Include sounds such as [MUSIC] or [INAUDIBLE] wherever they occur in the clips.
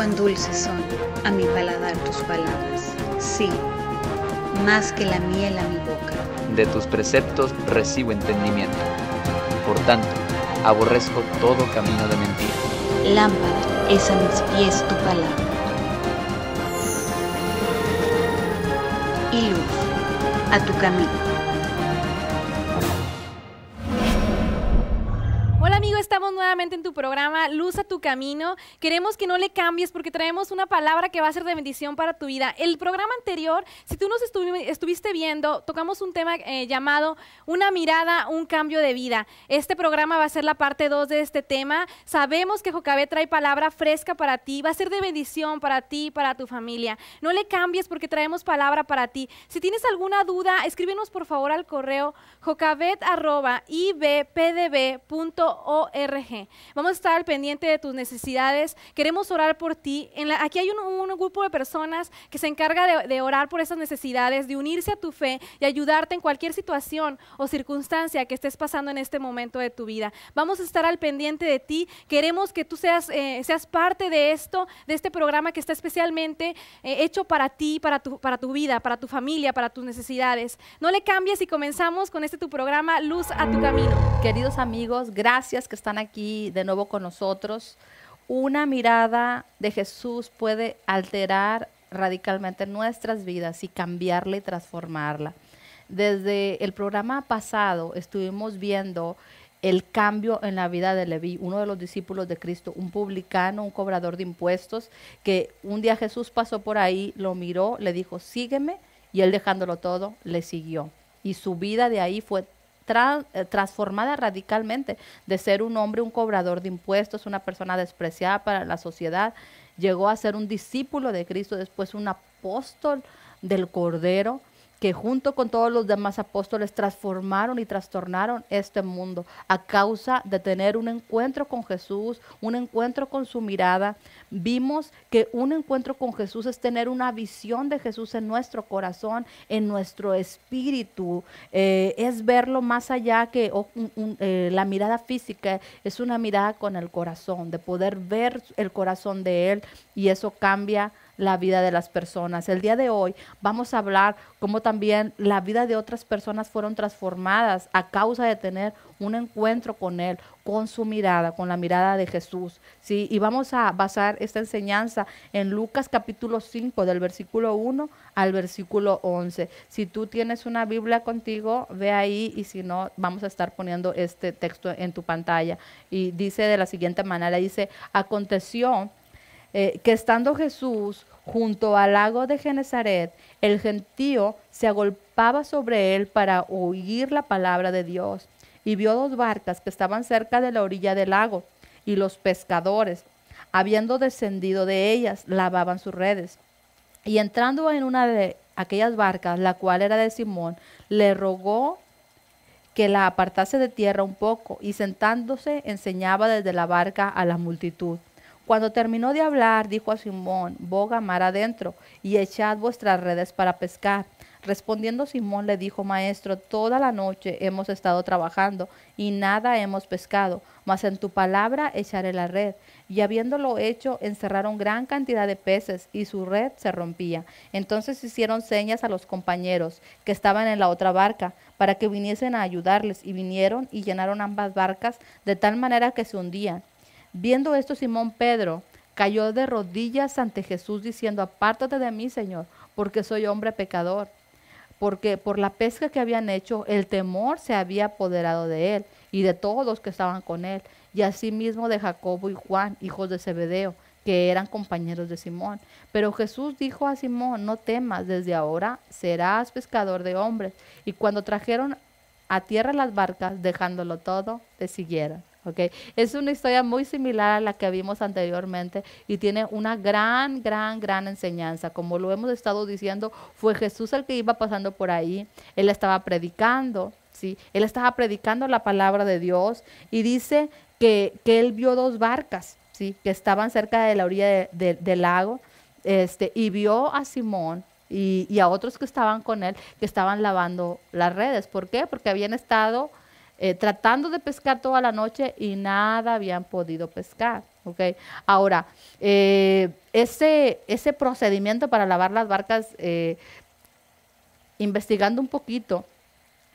cuán dulces son a mi paladar tus palabras. Sí, más que la miel a mi boca. De tus preceptos recibo entendimiento. Por tanto, aborrezco todo camino de mentira. Lámpara es a mis pies tu palabra. Y luz a tu camino. en tu programa Luz a tu camino. Queremos que no le cambies porque traemos una palabra que va a ser de bendición para tu vida. El programa anterior, si tú nos estuviste viendo, tocamos un tema eh, llamado Una mirada, un cambio de vida. Este programa va a ser la parte 2 de este tema. Sabemos que Jocabet trae palabra fresca para ti, va a ser de bendición para ti, para tu familia. No le cambies porque traemos palabra para ti. Si tienes alguna duda, escríbenos por favor al correo jocabet.ibpdb.org. Vamos a estar al pendiente de tus necesidades. Queremos orar por ti. aquí hay un, grupo de personas que se encarga de, orar por esas necesidades, de unirse a tu fe y ayudarte en cualquier situación o circunstancia que estés pasando en este momento de tu vida. Vamos a estar al pendiente de ti. Queremos que tú seas, eh, seas parte de esto, de este programa que está especialmente eh, hecho para ti, para tu, para tu vida, para tu familia, para tus necesidades. No le cambies y comenzamos con este tu programa Luz a tu camino. Queridos amigos, gracias que están aquí de nuevo con nosotros. Una mirada de Jesús puede alterar radicalmente nuestras vidas y cambiarla y transformarla. Desde el programa pasado estuvimos viendo el cambio en la vida de Levi, uno de los discípulos de Cristo, un publicano, un cobrador de impuestos, que un día Jesús pasó por ahí, lo miró, le dijo, sígueme, y él dejándolo todo, le siguió. Y su vida de ahí fue eh, transformada radicalmente de ser un hombre, un cobrador de impuestos, una persona despreciada para la sociedad, llegó a ser un discípulo de Cristo, después un apóstol del Cordero, que junto con todos los demás apóstoles transformaron y trastornaron este mundo a causa de tener un encuentro con Jesús, un encuentro con su mirada. Vimos que un encuentro con Jesús es tener una visión de Jesús en nuestro corazón, en nuestro espíritu, eh, es verlo más allá que oh, eh, la mirada física, es una mirada con el corazón, de poder ver el corazón de Él y eso cambia la vida de las personas. El día de hoy vamos a hablar cómo también la vida de otras personas fueron transformadas a causa de tener un encuentro con Él, con su mirada, con la mirada de Jesús. ¿sí? Y vamos a basar esta enseñanza en Lucas capítulo 5, del versículo 1 al versículo 11. Si tú tienes una Biblia contigo, ve ahí y si no, vamos a estar poniendo este texto en tu pantalla. Y dice de la siguiente manera, dice, aconteció eh, que estando Jesús junto al lago de Genezaret, el gentío se agolpaba sobre él para oír la palabra de Dios. Y vio dos barcas que estaban cerca de la orilla del lago, y los pescadores, habiendo descendido de ellas, lavaban sus redes. Y entrando en una de aquellas barcas, la cual era de Simón, le rogó que la apartase de tierra un poco, y sentándose enseñaba desde la barca a la multitud. Cuando terminó de hablar, dijo a Simón, boga mar adentro y echad vuestras redes para pescar. Respondiendo Simón le dijo, Maestro, toda la noche hemos estado trabajando y nada hemos pescado, mas en tu palabra echaré la red. Y habiéndolo hecho, encerraron gran cantidad de peces y su red se rompía. Entonces hicieron señas a los compañeros que estaban en la otra barca para que viniesen a ayudarles y vinieron y llenaron ambas barcas de tal manera que se hundían. Viendo esto, Simón Pedro cayó de rodillas ante Jesús diciendo, apártate de mí, Señor, porque soy hombre pecador. Porque por la pesca que habían hecho, el temor se había apoderado de él y de todos los que estaban con él, y asimismo de Jacobo y Juan, hijos de Zebedeo, que eran compañeros de Simón. Pero Jesús dijo a Simón, no temas, desde ahora serás pescador de hombres. Y cuando trajeron a tierra las barcas, dejándolo todo, te siguieron. Es una historia muy similar a la que vimos anteriormente y tiene una gran, gran, gran enseñanza. Como lo hemos estado diciendo, fue Jesús el que iba pasando por ahí, él estaba predicando, ¿sí? Él estaba predicando la palabra de Dios y dice que, él vio dos barcas, ¿sí? Que estaban cerca de la orilla del lago este, y vio a Simón y, y, a otros que estaban con él, que estaban lavando las redes. ¿Por qué? Porque habían estado eh, tratando de pescar toda la noche y nada habían podido pescar. ¿okay? Ahora, eh, ese, ese procedimiento para lavar las barcas, eh, investigando un poquito,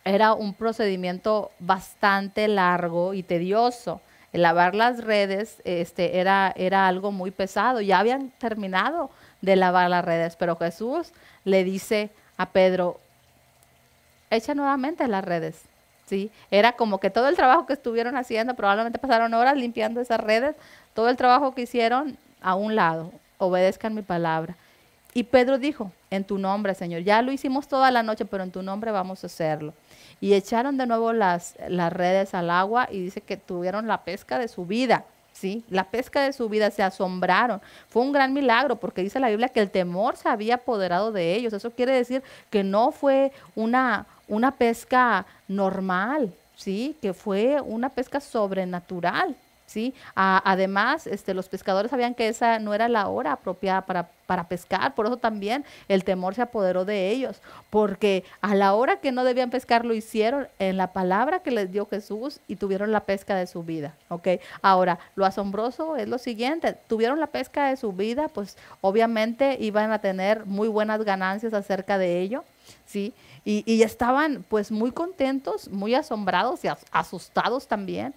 era un procedimiento bastante largo y tedioso. lavar las redes este, era, era algo muy pesado. Ya habían terminado de lavar las redes, pero Jesús le dice a Pedro, echa nuevamente las redes. ¿sí? Era como que todo el trabajo que estuvieron haciendo, probablemente pasaron horas limpiando esas redes, todo el trabajo que hicieron a un lado, obedezcan mi palabra. Y Pedro dijo, en tu nombre, Señor, ya lo hicimos toda la noche, pero en tu nombre vamos a hacerlo. Y echaron de nuevo las, las redes al agua y dice que tuvieron la pesca de su vida. ¿sí? La pesca de su vida, se asombraron. Fue un gran milagro porque dice la Biblia que el temor se había apoderado de ellos. Eso quiere decir que no fue una, una pesca normal, ¿sí? Que fue una pesca sobrenatural. ¿sí? Ah, además, este, los pescadores sabían que esa no era la hora apropiada para, pescar, por eso también el temor se apoderó de ellos, porque a la hora que no debían pescar lo hicieron en la palabra que les dio Jesús y tuvieron la pesca de su vida, Ahora, lo asombroso es lo siguiente, tuvieron la pesca de su vida, pues obviamente iban a tener muy buenas ganancias acerca de ello, ¿sí? Y, y estaban pues muy contentos, muy asombrados y asustados también,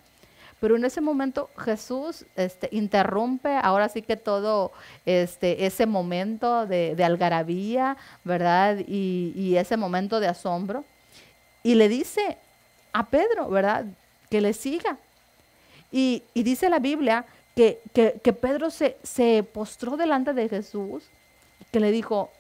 pero en ese momento Jesús este, interrumpe ahora sí que todo este, ese momento de, algarabía, ¿verdad? Y, ese momento de asombro. Y le dice a Pedro, ¿verdad? Que le siga. Y, dice la Biblia que, que, que Pedro se, se postró delante de Jesús, que le dijo,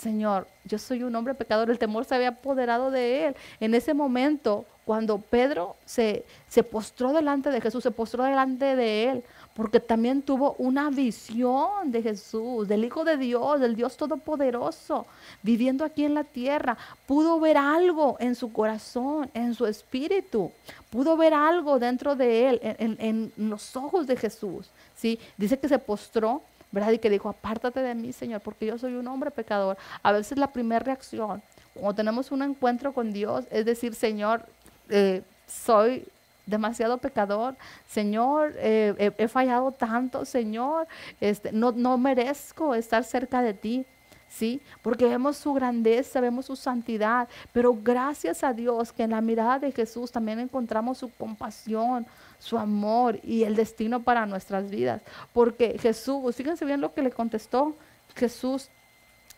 Señor, yo soy un hombre pecador, el temor se había apoderado de él. En ese momento, cuando Pedro se, se postró delante de Jesús, se postró delante de él, porque también tuvo una visión de Jesús, del Hijo de Dios, del Dios Todopoderoso, viviendo aquí en la tierra. Pudo ver algo en su corazón, en su espíritu, pudo ver algo dentro de él, en, los ojos de Jesús. ¿sí? Dice que se postró ¿verdad? Y que dijo, apártate de mí, Señor, porque yo soy un hombre pecador. A veces la primera reacción, cuando tenemos un encuentro con Dios, es decir, Señor, eh, soy demasiado pecador, Señor, eh, he, he, fallado tanto, Señor, este, no, no merezco estar cerca de ti. ¿sí? Porque vemos su grandeza, vemos su santidad, pero gracias a Dios que en la mirada de Jesús también encontramos su compasión, su amor y el destino para nuestras vidas. Porque Jesús, fíjense bien lo que le contestó Jesús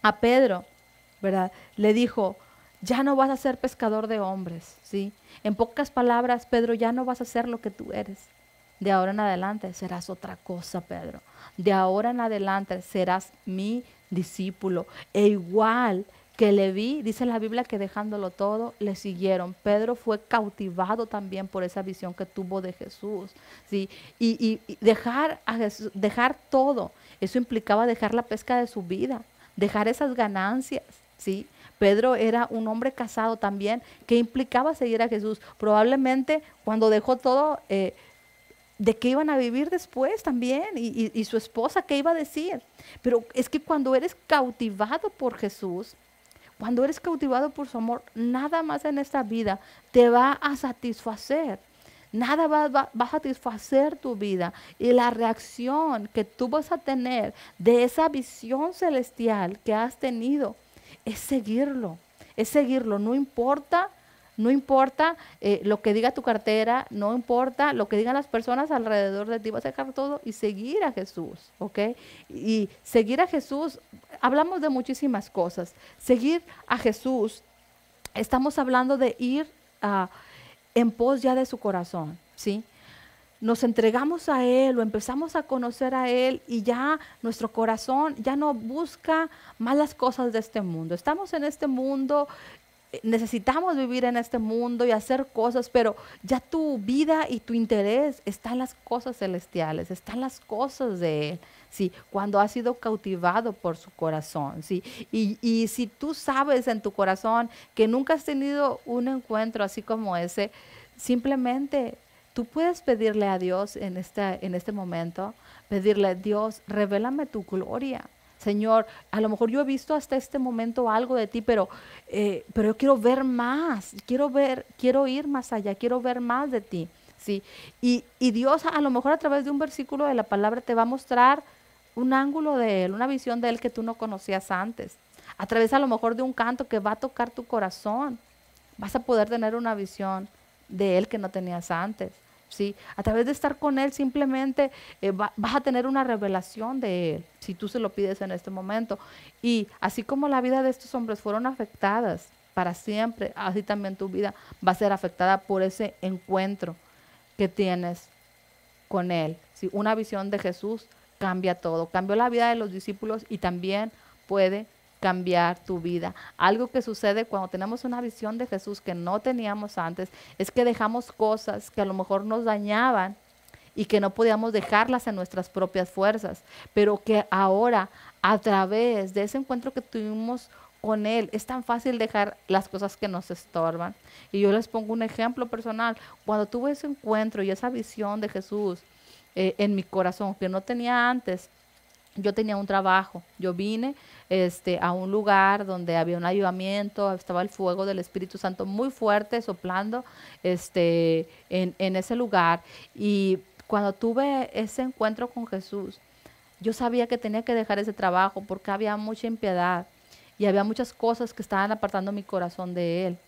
a Pedro, ¿verdad? Le dijo, ya no vas a ser pescador de hombres, ¿sí? En pocas palabras, Pedro, ya no vas a ser lo que tú eres. De ahora en adelante serás otra cosa, Pedro. De ahora en adelante serás mi discípulo. E igual que le vi, dice la Biblia que dejándolo todo, le siguieron. Pedro fue cautivado también por esa visión que tuvo de Jesús. ¿sí? Y, dejar, a dejar todo, eso implicaba dejar la pesca de su vida, dejar esas ganancias. ¿sí? Pedro era un hombre casado también, que implicaba seguir a Jesús. Probablemente cuando dejó todo... Eh, de qué iban a vivir después también y, su esposa qué iba a decir. Pero es que cuando eres cautivado por Jesús, cuando eres cautivado por su amor, nada más en esta vida te va a satisfacer. Nada va, va a satisfacer tu vida. Y la reacción que tú vas a tener de esa visión celestial que has tenido es seguirlo. Es seguirlo. No importa no importa eh, lo que diga tu cartera, no importa lo que digan las personas alrededor de ti, vas a dejar todo y seguir a Jesús, ¿ok? Y seguir a Jesús, hablamos de muchísimas cosas. Seguir a Jesús, estamos hablando de ir ah, en pos ya de su corazón, ¿sí? nos entregamos a Él o empezamos a conocer a Él y ya nuestro corazón ya no busca malas cosas de este mundo. Estamos en este mundo necesitamos vivir en este mundo y hacer cosas, pero ya tu vida y tu interés están las cosas celestiales, están las cosas de Él, ¿sí? cuando has sido cautivado por su corazón. ¿sí? Y, si tú sabes en tu corazón que nunca has tenido un encuentro así como ese, simplemente tú puedes pedirle a Dios en este, en este momento, pedirle, a Dios, revélame tu gloria Señor, a lo mejor yo he visto hasta este momento algo de ti, pero, eh, pero yo quiero ver más, quiero ver, quiero ir más allá, quiero ver más de ti. ¿sí? Y, y Dios a lo mejor a través de un versículo de la palabra te va a mostrar un ángulo de Él, una visión de Él que tú no conocías antes. A través a lo mejor de un canto que va a tocar tu corazón, vas a poder tener una visión de Él que no tenías antes. A través de estar con Él simplemente eh, vas a tener una revelación de Él, si tú se lo pides en este momento. Y así como la vida de estos hombres fueron afectadas para siempre, así también tu vida va a ser afectada por ese encuentro que tienes con Él. Una visión de Jesús cambia todo, cambió la vida de los discípulos y también puede cambiar tu vida. Algo que sucede cuando tenemos una visión de Jesús que no teníamos antes es que dejamos cosas que a lo mejor nos dañaban y que no podíamos dejarlas en nuestras propias fuerzas, pero que ahora a través de ese encuentro que tuvimos con Él. Es tan fácil dejar las cosas que nos estorban. Y yo les pongo un ejemplo personal. Cuando tuve ese encuentro y esa visión de Jesús eh, en mi corazón que no tenía antes, yo tenía un trabajo, yo vine este, a un lugar donde había un ayudamiento, estaba el fuego del Espíritu Santo muy fuerte soplando este, en, en ese lugar. Y cuando tuve ese encuentro con Jesús, yo sabía que tenía que dejar ese trabajo porque había mucha impiedad y había muchas cosas que estaban apartando mi corazón de Él.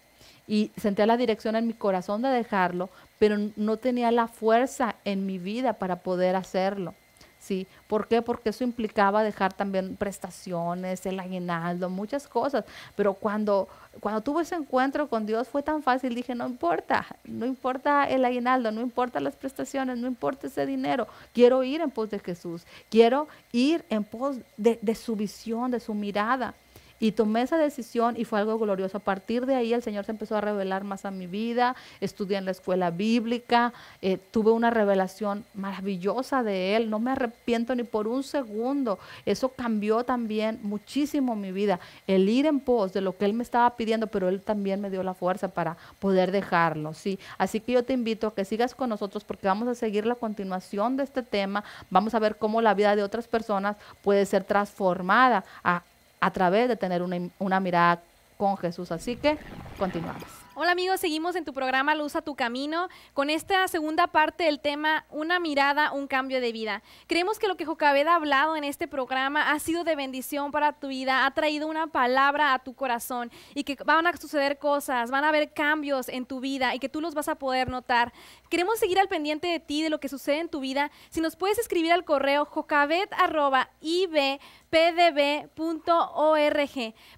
Y sentía la dirección en mi corazón de dejarlo, pero no tenía la fuerza en mi vida para poder hacerlo. ¿sí? ¿Por qué? Porque eso implicaba dejar también prestaciones, el aguinaldo, muchas cosas. Pero cuando, cuando tuve ese encuentro con Dios fue tan fácil, dije, no importa, no importa el aguinaldo, no importa las prestaciones, no importa ese dinero, quiero ir en pos de Jesús, quiero ir en pos de, de su visión, de su mirada. Y tomé esa decisión y fue algo glorioso. A partir de ahí el Señor se empezó a revelar más a mi vida, estudié en la escuela bíblica, eh, tuve una revelación maravillosa de Él, no me arrepiento ni por un segundo. Eso cambió también muchísimo mi vida, el ir en pos de lo que Él me estaba pidiendo, pero Él también me dio la fuerza para poder dejarlo. ¿sí? Así que yo te invito a que sigas con nosotros porque vamos a seguir la continuación de este tema, vamos a ver cómo la vida de otras personas puede ser transformada a a través de tener una, mirada con Jesús. Así que continuamos. Hola amigos, seguimos en tu programa Luz a tu camino con esta segunda parte del tema Una mirada, un cambio de vida. Creemos que lo que Jocabed ha hablado en este programa ha sido de bendición para tu vida, ha traído una palabra a tu corazón y que van a suceder cosas, van a haber cambios en tu vida y que tú los vas a poder notar. Queremos seguir al pendiente de ti, de lo que sucede en tu vida. Si nos puedes escribir al correo jocabed.ib pdb.org.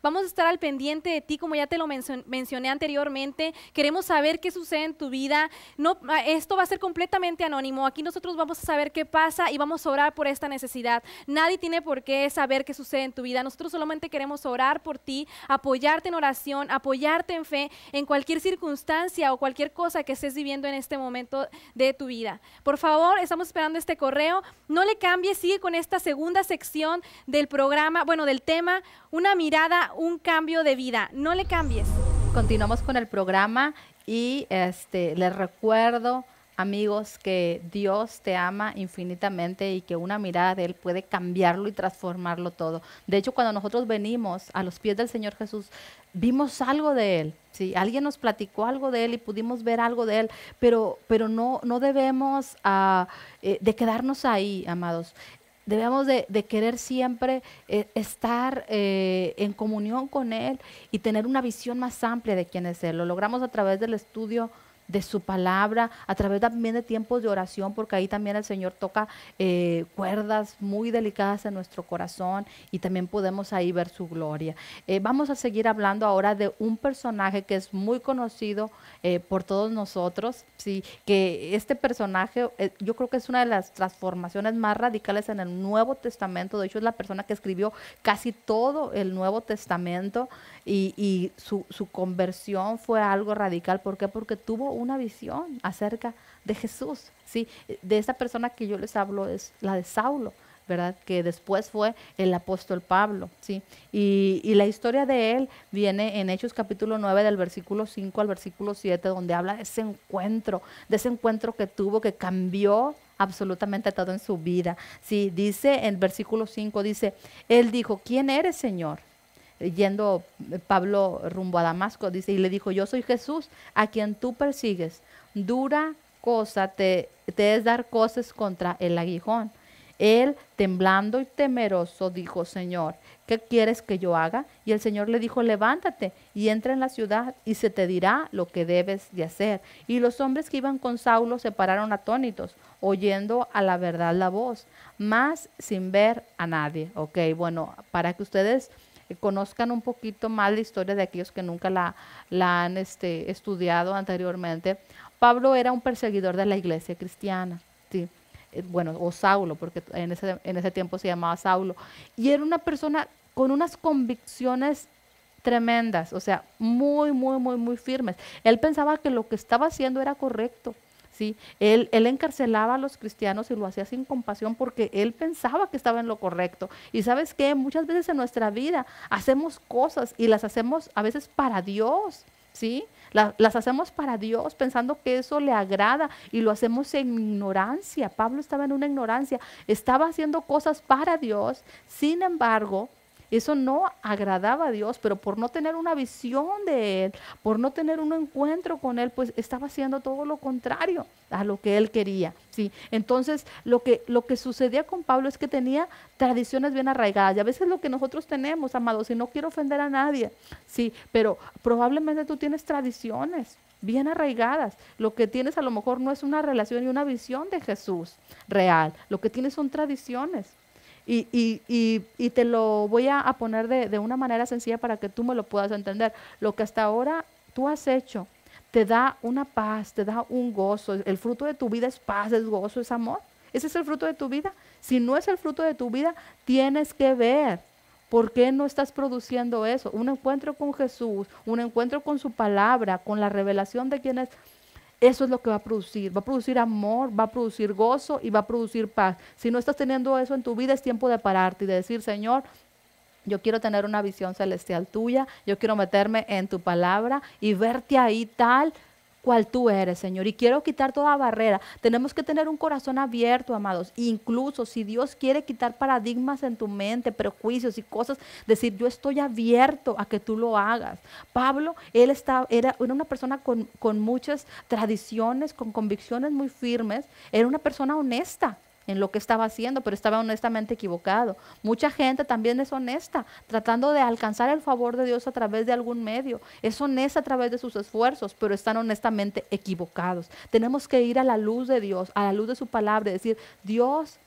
Vamos a estar al pendiente de ti, como ya te lo mencioné anteriormente. Queremos saber qué sucede en tu vida. Ah, esto va a ser completamente anónimo. Aquí nosotros vamos a saber qué pasa y vamos a orar por esta necesidad. Nadie tiene por qué saber qué sucede en tu vida. Nosotros solamente queremos orar por ti, apoyarte en oración, apoyarte en fe, en cualquier circunstancia o cualquier cosa que estés viviendo en este momento de tu vida. Por favor, estamos esperando este correo. No le cambies, sigue con esta segunda sección del programa, bueno, del tema, una mirada, un cambio de vida. No le cambies. Continuamos con el programa y este, les recuerdo, amigos, que Dios te ama infinitamente y que una mirada de Él puede cambiarlo y transformarlo todo. De hecho, cuando nosotros venimos a los pies del Señor Jesús, vimos algo de Él. Sí, alguien nos platicó algo de él y pudimos ver algo de él, pero, pero no, no debemos ah, eh, de quedarnos ahí, amados debemos de, querer siempre eh, estar eh, en comunión con Él y tener una visión más amplia de quién es Él. Lo logramos a través del estudio de su palabra, a través también de tiempos de oración, porque ahí también el Señor toca eh, cuerdas muy delicadas en nuestro corazón y también podemos ahí ver su gloria. Eh, vamos a seguir hablando ahora de un personaje que es muy conocido eh, por todos nosotros, ¿sí? que este personaje yo creo que es una de las transformaciones más radicales en el Nuevo Testamento, de hecho es la persona que escribió casi todo el Nuevo Testamento y, su, su conversión fue algo radical, ¿por qué? Porque tuvo una visión acerca de Jesús, ¿sí? De esa persona que yo les hablo es la de Saulo, ¿verdad? Que después fue el apóstol Pablo, ¿sí? Y, la historia de él viene en Hechos capítulo 9 del versículo 5 al versículo 7, donde habla de ese encuentro, de ese encuentro que tuvo, que cambió absolutamente todo en su vida, ¿sí? Dice en versículo 5, dice, él dijo, ¿quién eres, Señor? yendo eh, Pablo rumbo a Damasco, dice, y le dijo, yo soy Jesús, a quien tú persigues. Dura cosa te, te es dar cosas contra el aguijón. Él, temblando y temeroso, dijo, Señor, ¿qué quieres que yo haga? Y el Señor le dijo, levántate y entra en la ciudad y se te dirá lo que debes de hacer. Y los hombres que iban con Saulo se pararon atónitos, oyendo a la verdad la voz, más sin ver a nadie. Ok, bueno, para que ustedes conozcan un poquito más la historia de aquellos que nunca la, la han este, estudiado anteriormente. Pablo era un perseguidor de la iglesia cristiana, ¿sí? Eh, bueno, o Saulo, porque en ese, en ese tiempo se llamaba Saulo, y era una persona con unas convicciones tremendas, o sea, muy, muy, muy, muy firmes. Él pensaba que lo que estaba haciendo era correcto él, encarcelaba a los cristianos y lo hacía sin compasión porque él pensaba que estaba en lo correcto. Y sabes qué, muchas veces en nuestra vida hacemos cosas y las hacemos a veces para Dios, ¿sí? las hacemos para Dios pensando que eso le agrada y lo hacemos en ignorancia. Pablo estaba en una ignorancia, estaba haciendo cosas para Dios, sin embargo, eso no agradaba a Dios, pero por no tener una visión de Él, por no tener un encuentro con Él, pues estaba haciendo todo lo contrario a lo que Él quería. ¿sí? Entonces, lo que, lo que sucedía con Pablo es que tenía tradiciones bien arraigadas. Y a veces lo que nosotros tenemos, amados, y no quiero ofender a nadie, sí, pero probablemente tú tienes tradiciones bien arraigadas. Lo que tienes a lo mejor no es una relación y una visión de Jesús real. Lo que tienes son tradiciones. Y, y, te lo voy a, poner de, de una manera sencilla para que tú me lo puedas entender. Lo que hasta ahora tú has hecho te da una paz, te da un gozo. El fruto de tu vida es paz, es gozo, es amor. Ese es el fruto de tu vida. Si no es el fruto de tu vida, tienes que ver ¿Por qué no estás produciendo eso? Un encuentro con Jesús, un encuentro con su palabra, con la revelación de quién es eso es lo que va a producir. Va a producir amor, va a producir gozo y va a producir paz. Si no estás teniendo eso en tu vida, es tiempo de pararte y de decir, Señor, yo quiero tener una visión celestial tuya, yo quiero meterme en tu palabra y verte ahí tal cual tú eres, Señor. Y quiero quitar toda barrera. Tenemos que tener un corazón abierto, amados. Incluso si Dios quiere quitar paradigmas en tu mente, prejuicios y cosas, decir, yo estoy abierto a que tú lo hagas. Pablo, él estaba, era, una persona con muchas tradiciones, con convicciones muy firmes. Era una persona honesta en lo que estaba haciendo, pero estaba honestamente equivocado. Mucha gente también es honesta, tratando de alcanzar el favor de Dios a través de algún medio. Es honesta a través de sus esfuerzos, pero están honestamente equivocados. Tenemos que ir a la luz de Dios, a la luz de su palabra y decir, Dios,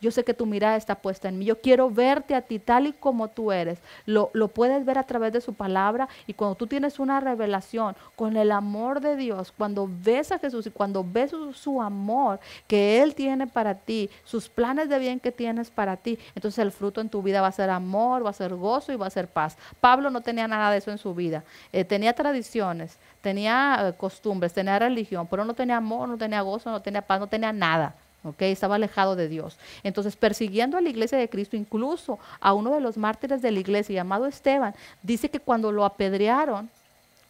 yo sé que tu mirada está puesta en mí. Yo quiero verte a ti tal y como tú eres. Lo, puedes ver a través de su palabra. Y cuando tú tienes una revelación con el amor de Dios, cuando ves a Jesús y cuando ves su, amor que Él tiene para ti, sus planes de bien que tienes para ti, entonces el fruto en tu vida va a ser amor, va a ser gozo y va a ser paz. Pablo no tenía nada de eso en su vida. Eh, tenía tradiciones, tenía eh, costumbres, tenía religión, pero no tenía amor, no tenía gozo, no tenía paz, no tenía nada. Estaba alejado de Dios. Entonces, persiguiendo a la iglesia de Cristo, incluso a uno de los mártires de la iglesia llamado Esteban, dice que cuando lo apedrearon,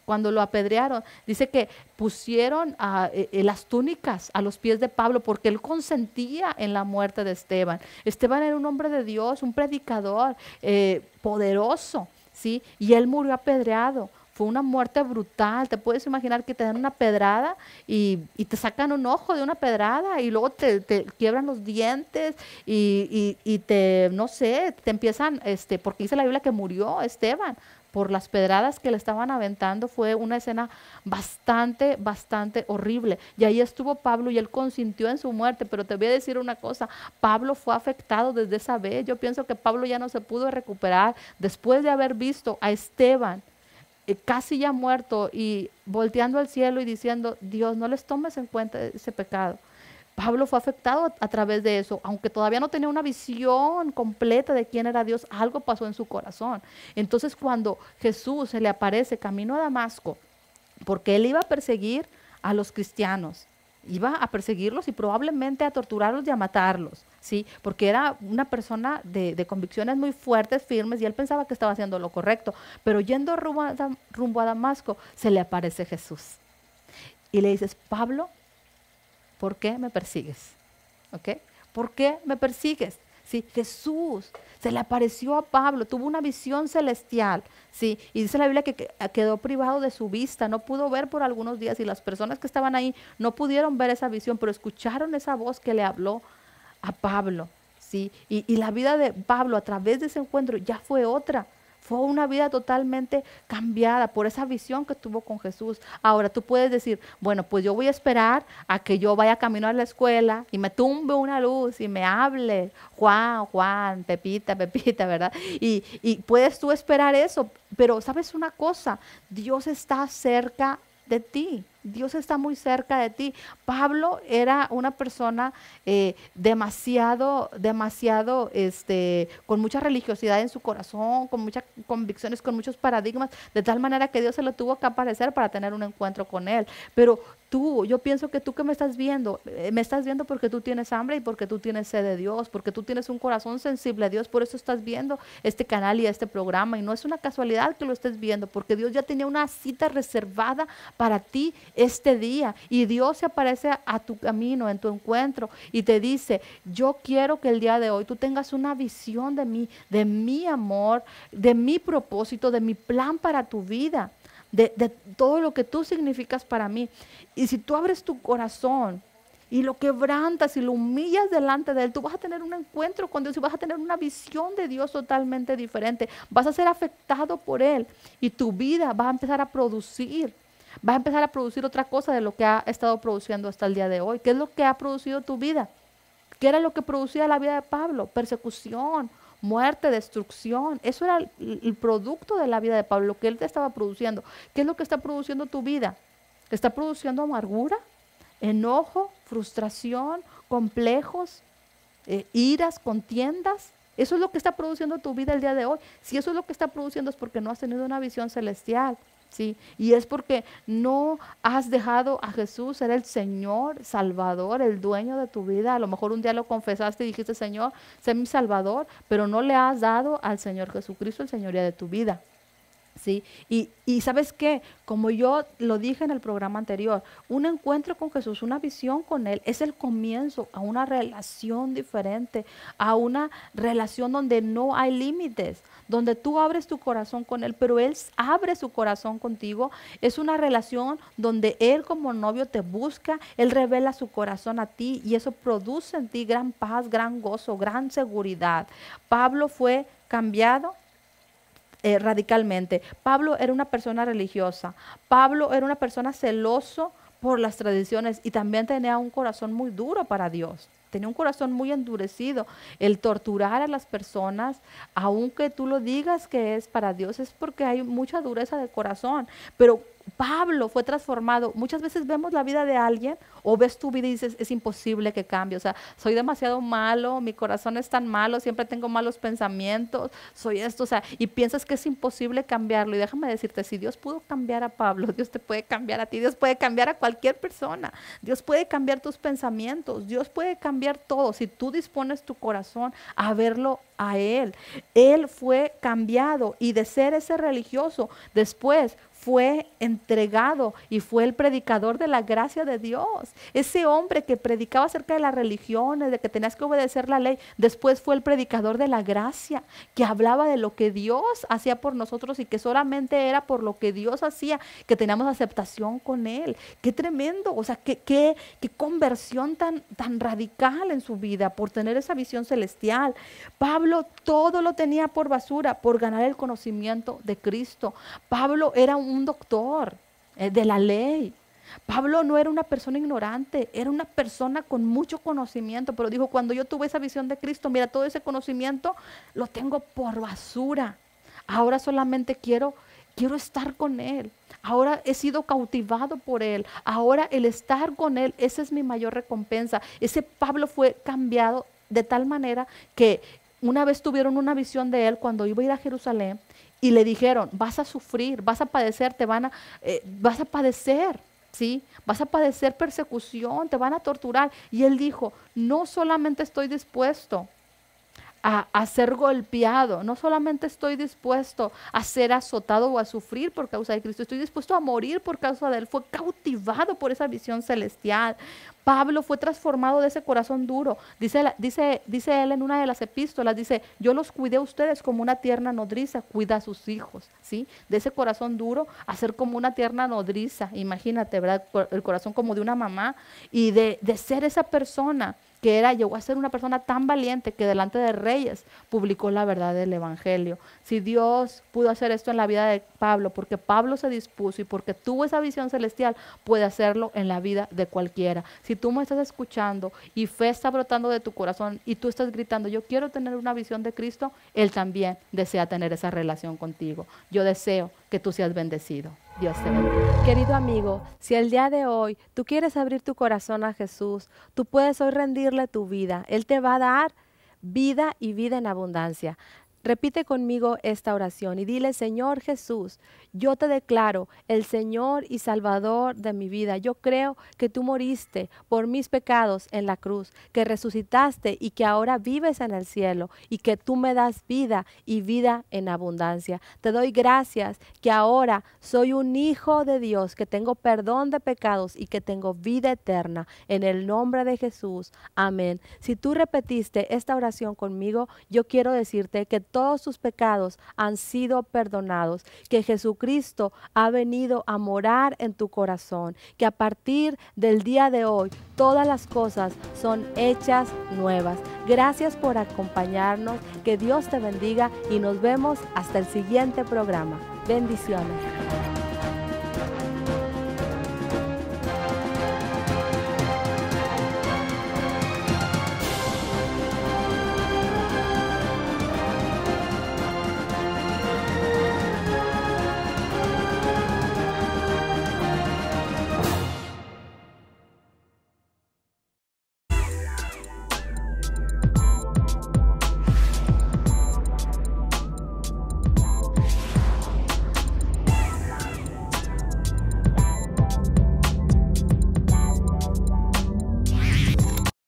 cuando lo apedrearon, dice que pusieron ah, eh, eh, las túnicas a los pies de Pablo porque él consentía en la muerte de Esteban. Esteban era un hombre de Dios, un predicador eh, poderoso, ¿sí? Y él murió apedreado fue una muerte brutal. Te puedes imaginar que te dan una pedrada y, te sacan un ojo de una pedrada y luego te, quiebran los dientes y, te, no sé, te empiezan, este, porque dice la Biblia que murió Esteban por las pedradas que le estaban aventando, fue una escena bastante, bastante horrible. Y ahí estuvo Pablo y él consintió en su muerte, pero te voy a decir una cosa, Pablo fue afectado desde esa vez. Yo pienso que Pablo ya no se pudo recuperar después de haber visto a Esteban eh, casi ya muerto y volteando al cielo y diciendo, Dios, no les tomes en cuenta ese pecado. Pablo fue afectado a través de eso, aunque todavía no tenía una visión completa de quién era Dios, algo pasó en su corazón. Entonces cuando Jesús se le aparece camino a Damasco, porque él iba a perseguir a los cristianos, iba a perseguirlos y probablemente a torturarlos y a matarlos, ¿sí? Porque era una persona de, convicciones muy fuertes, firmes, y él pensaba que estaba haciendo lo correcto. Pero yendo rumbo a, Damasco, se le aparece Jesús. Y le dices, Pablo, ¿por qué me persigues? ¿Ok? ¿Por qué me persigues? Jesús se le apareció a Pablo, tuvo una visión celestial, ¿sí? Y dice la Biblia que ah, quedó privado de su vista, no pudo ver por algunos días y las personas que estaban ahí no pudieron ver esa visión, pero escucharon esa voz que le habló a Pablo, ¿sí? Y, y la vida de Pablo a través de ese encuentro ya fue otra, fue una vida totalmente cambiada por esa visión que tuvo con Jesús. Ahora tú puedes decir, bueno, pues yo voy a esperar a que yo vaya camino a la escuela y me tumbe una luz y me hable, Juan, Juan, Pepita, Pepita, [LAUGHS] ¿verdad? Y, y puedes tú esperar eso, pero sabes una cosa, Dios está cerca de ti. Dios está muy cerca de ti. Pablo era una persona eh, demasiado, demasiado, este, con mucha religiosidad en su corazón, con muchas convicciones, con muchos paradigmas, de tal manera que Dios se lo tuvo que aparecer para tener un encuentro con él. Pero tú, yo pienso que tú que me estás viendo, eh, me estás viendo porque tú tienes hambre y porque tú tienes sed de Dios, porque tú tienes un corazón sensible a Dios, por eso estás viendo este canal y este programa. Y no es una casualidad que lo estés viendo, porque Dios ya tenía una cita reservada para ti este día. Y Dios se aparece a tu camino, en tu encuentro, y te dice, yo quiero que el día de hoy tú tengas una visión de mí, de mi amor, de mi propósito, de mi plan para tu vida, de, de todo lo que tú significas para mí. Y si tú abres tu corazón, y lo quebrantas y lo humillas delante de Él, tú vas a tener un encuentro con Dios y vas a tener una visión de Dios totalmente diferente. Vas a ser afectado por Él y tu vida va a empezar a producir vas a empezar a producir otra cosa de lo que ha estado produciendo hasta el día de hoy. ¿Qué es lo que ha producido tu vida? ¿Qué era lo que producía la vida de Pablo? Persecución, muerte, destrucción. Eso era el, producto de la vida de Pablo, lo que él te estaba produciendo. ¿Qué es lo que está produciendo tu vida? ¿Está produciendo amargura, enojo, frustración, complejos, eh, iras, contiendas? Eso es lo que está produciendo tu vida el día de hoy. Si eso es lo que está produciendo es porque no has tenido una visión celestial. ¿sí? Y es porque no has dejado a Jesús ser el Señor, Salvador, el dueño de tu vida. A lo mejor un día lo confesaste y dijiste, Señor, sé mi Salvador, pero no le has dado al Señor Jesucristo el Señoría de tu vida. Y, y sabes qué, como yo lo dije en el programa anterior, un encuentro con Jesús, una visión con Él, es el comienzo a una relación diferente, a una relación donde no hay límites, donde tú abres tu corazón con Él, pero Él abre su corazón contigo. Es una relación donde Él como novio te busca, Él revela su corazón a ti y eso produce en ti gran paz, gran gozo, gran seguridad. Pablo fue cambiado eh, radicalmente. Pablo era una persona religiosa, Pablo era una persona celoso por las tradiciones y también tenía un corazón muy duro para Dios. Tenía un corazón muy endurecido. El torturar a las personas, aunque tú lo digas que es para Dios, es porque hay mucha dureza de corazón. Pero Pablo fue transformado. Muchas veces vemos la vida de alguien o ves tu vida y dices, es imposible que cambie. O sea, soy demasiado malo, mi corazón es tan malo, siempre tengo malos pensamientos, soy esto. O sea, y piensas que es imposible cambiarlo. Y déjame decirte, si Dios pudo cambiar a Pablo, Dios te puede cambiar a ti, Dios puede cambiar a cualquier persona. Dios puede cambiar tus pensamientos, Dios puede cambiar todo. Si tú dispones tu corazón a verlo a Él. Él fue cambiado y de ser ese religioso, después fue entregado y fue el predicador de la gracia de Dios. Ese hombre que predicaba acerca de las religiones, de que tenías que obedecer la ley, después fue el predicador de la gracia, que hablaba de lo que Dios hacía por nosotros y que solamente era por lo que Dios hacía que teníamos aceptación con Él. Qué tremendo, o sea, qué, conversión tan, tan radical en su vida por tener esa visión celestial. Pablo todo lo tenía por basura, por ganar el conocimiento de Cristo. Pablo era un un doctor eh, de la ley. Pablo no era una persona ignorante, era una persona con mucho conocimiento, pero dijo, cuando yo tuve esa visión de Cristo, mira, todo ese conocimiento lo tengo por basura. Ahora solamente quiero, quiero estar con Él. Ahora he sido cautivado por Él. Ahora el estar con Él, esa es mi mayor recompensa. Ese Pablo fue cambiado de tal manera que una vez tuvieron una visión de Él cuando iba a ir a Jerusalén y le dijeron, vas a sufrir, vas a padecer, te van a, eh, vas a padecer, ¿sí? Vas a padecer persecución, te van a torturar. Y él dijo, no solamente estoy dispuesto a, ser golpeado, no solamente estoy dispuesto a ser azotado o a sufrir por causa de Cristo, estoy dispuesto a morir por causa de Él. Fue cautivado por esa visión celestial. Pablo fue transformado de ese corazón duro. Dice, dice, dice él en una de las epístolas, dice, yo los cuidé a ustedes como una tierna nodriza, cuida a sus hijos, ¿sí? De ese corazón duro, a ser como una tierna nodriza, imagínate, ¿verdad? El corazón como de una mamá y de, de ser esa persona que era, llegó a ser una persona tan valiente que delante de reyes publicó la verdad del Evangelio. Si Dios pudo hacer esto en la vida de Pablo, porque Pablo se dispuso y porque tuvo esa visión celestial, puede hacerlo en la vida de cualquiera. Si tú me estás escuchando y fe está brotando de tu corazón y tú estás gritando, yo quiero tener una visión de Cristo, Él también desea tener esa relación contigo. Yo deseo que tú seas bendecido. Dios te bendiga. Querido amigo, si el día de hoy tú quieres abrir tu corazón a Jesús, tú puedes hoy rendirle tu vida. Él te va a dar vida y vida en abundancia. Repite conmigo esta oración y dile, Señor Jesús, yo te declaro el Señor y Salvador de mi vida. Yo creo que tú moriste por mis pecados en la cruz, que resucitaste y que ahora vives en el cielo y que tú me das vida y vida en abundancia. Te doy gracias que ahora soy un hijo de Dios, que tengo perdón de pecados y que tengo vida eterna. En el nombre de Jesús. Amén. Si tú repetiste esta oración conmigo, yo quiero decirte que todos sus pecados han sido perdonados, que Jesucristo ha venido a morar en tu corazón, que a partir del día de hoy todas las cosas son hechas nuevas. Gracias por acompañarnos, que Dios te bendiga y nos vemos hasta el siguiente programa. Bendiciones.